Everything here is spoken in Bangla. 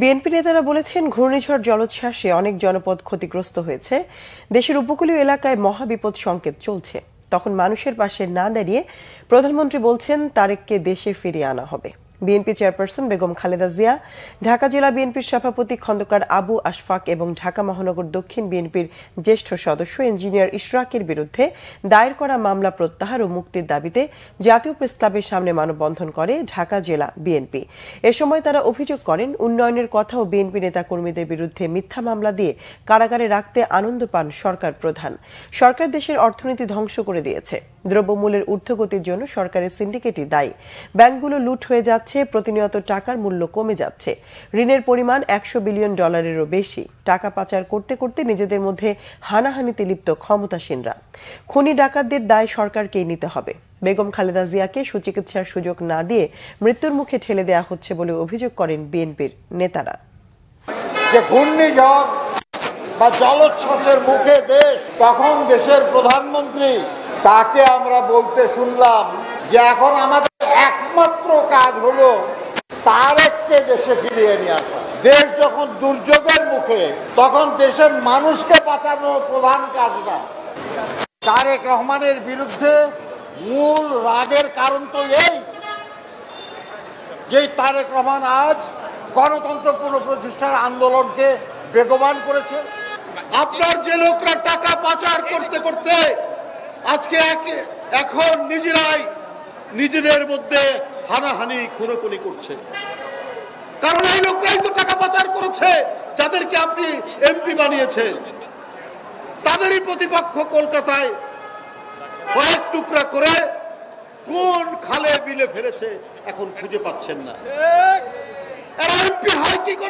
বিএনপি নেতারা বলেছেন ঘূর্ণিঝড় জলোচ্ছ্বাসে অনেক জনপদ ক্ষতিগ্রস্ত হয়েছে দেশের উপকূলীয় এলাকায় মহাবিপদ সংকেত চলছে তখন মানুষের পাশে না দাঁড়িয়ে প্রধানমন্ত্রী বলছেন তারেককে দেশে ফিরিয়ে আনা হবে বিএনপি চেয়ারপারসন বেগম খালেদা জিয়া ঢাকা জেলা বিএনপির সভাপতি খন্দকার আবু আশফাক এবং ঢাকা মহানগর দক্ষিণ বিএনপির জ্যেষ্ঠ সদস্য ইঞ্জিনিয়ার ইশরাকের বিরুদ্ধে দায়ের করা মামলা প্রত্যাহার ও মুক্তির দাবিতে জাতীয় প্রস্তাবের সামনে মানববন্ধন করে ঢাকা জেলা বিএনপি এ সময় তারা অভিযোগ করেন উন্নয়নের কথা ও বিএনপি নেতাকর্মীদের বিরুদ্ধে মিথ্যা মামলা দিয়ে কারাগারে রাখতে আনন্দ পান সরকার প্রধান সরকার দেশের অর্থনীতি ধ্বংস করে দিয়েছে দ্রব্যমূল্যের ঊর্ধ্বগতির জন্য সরকারের সিন্ডিকেটই দায়ী ব্যাংকগুলো লুট হয়ে যাচ্ছে প্রতিনিয়ত টাকার মূল্য কমে যাচ্ছে ঋণের পরিমাণ একশো বিলিয়ন ডলারেরও বেশি টাকা পাচার করতে করতে নিজেদের মধ্যে হানাহানিতে লিপ্ত ক্ষমতাসীনরা খনি ডাকাতদের দায় সরকারকেই নিতে হবে বেগম খালেদা জিয়াকে সুচিকিৎসার সুযোগ না দিয়ে মৃত্যুর মুখে ঠেলে দেয়া হচ্ছে বলে অভিযোগ করেন বিএনপির নেতারা ঘূর্ণিঝড় বা জলোচ্ছ্বাসের মুখে দেশ কখন দেশের প্রধানমন্ত্রী তাকে আমরা বলতে শুনলাম যে এখন আমাদের একমাত্র কাজ হলো তারেককে দেশে ফিরিয়ে নিয়ে আসা দেশ যখন দুর্যোগের মুখে তখন দেশের মানুষকে বাঁচানো প্রধান কাজ না তারেক রহমানের বিরুদ্ধে মূল রাগের কারণ তো এই যে তারেক রহমান আজ গণতন্ত্র প্রতিষ্ঠার আন্দোলনকে বেগবান করেছে আপনার যে লোকরা টাকা পাচার করতে করতে আজকে এখন নিজেরাই নিজেদের মধ্যে হানাহানি খুনোখুনি করছে কারণ এই লোকরাই তো টাকা পাচার করেছে যাদেরকে আপনি এমপি বানিয়েছেন তাদেরই প্রতিপক্ষ কলকাতায় কয়েক টুকরা করে কোন খালে বিলে ফেলেছে এখন খুঁজে পাচ্ছেন না এরা এমপি হয় কি করে